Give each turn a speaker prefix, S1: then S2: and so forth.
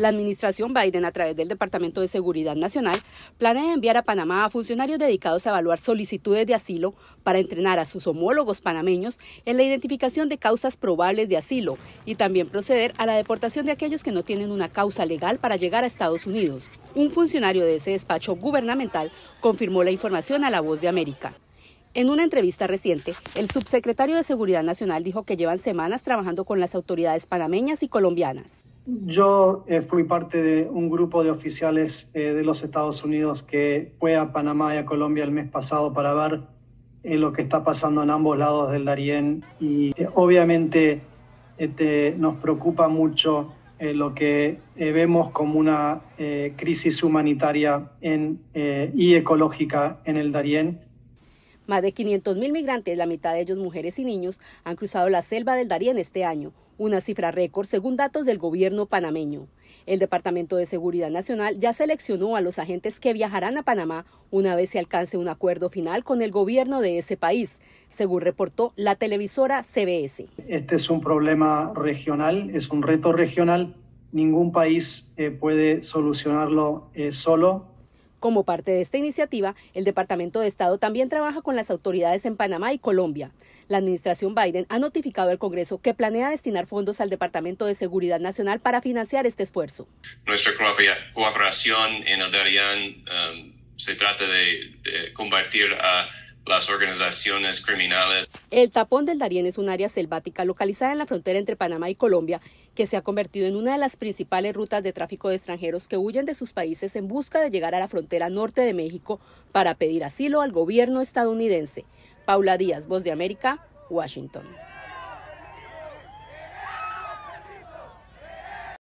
S1: la administración Biden, a través del Departamento de Seguridad Nacional, planea enviar a Panamá a funcionarios dedicados a evaluar solicitudes de asilo para entrenar a sus homólogos panameños en la identificación de causas probables de asilo y también proceder a la deportación de aquellos que no tienen una causa legal para llegar a Estados Unidos. Un funcionario de ese despacho gubernamental confirmó la información a La Voz de América. En una entrevista reciente, el subsecretario de Seguridad Nacional dijo que llevan semanas trabajando con las autoridades panameñas y colombianas
S2: yo eh, fui parte de un grupo de oficiales eh, de los Estados Unidos que fue a Panamá y a Colombia el mes pasado para ver eh, lo que está pasando en ambos lados del Darién y obviamente este, nos preocupa mucho lo que vemos como una crisis humanitaria y ecológica en el Darién.
S1: Más de 500.000 migrantes, la mitad de ellos mujeres y niños, han cruzado la selva del Darién este año una cifra récord según datos del gobierno panameño. El Departamento de Seguridad Nacional ya seleccionó a los agentes que viajarán a Panamá una vez se alcance un acuerdo final con el gobierno de ese país, según reportó la televisora CBS.
S2: Este es un problema regional, es un reto regional. Ningún país eh, puede solucionarlo eh, solo.
S1: Como parte de esta iniciativa, el Departamento de Estado también trabaja con las autoridades en Panamá y Colombia. La administración Biden ha notificado al Congreso que planea destinar fondos al Departamento de Seguridad Nacional para financiar este esfuerzo.
S3: Nuestra cooperación en el um, se trata de, de convertir a las organizaciones criminales.
S1: El tapón del Darién es un área selvática localizada en la frontera entre Panamá y Colombia que se ha convertido en una de las principales rutas de tráfico de extranjeros que huyen de sus países en busca de llegar a la frontera norte de México para pedir asilo al gobierno estadounidense. Paula Díaz, Voz de América, Washington.